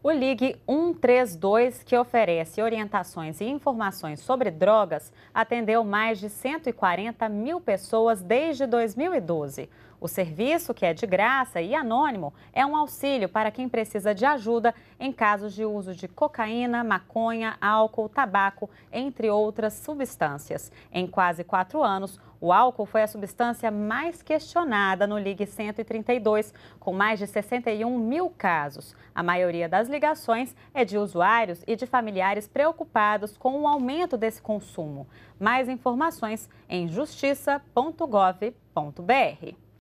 O Ligue 132, que oferece orientações e informações sobre drogas, atendeu mais de 140 mil pessoas desde 2012. O serviço, que é de graça e anônimo, é um auxílio para quem precisa de ajuda em casos de uso de cocaína, maconha, álcool, tabaco, entre outras substâncias. Em quase quatro anos, o álcool foi a substância mais questionada no Ligue 132, com mais de 61 mil casos. A maioria das as ligações é de usuários e de familiares preocupados com o aumento desse consumo. Mais informações em justiça.gov.br.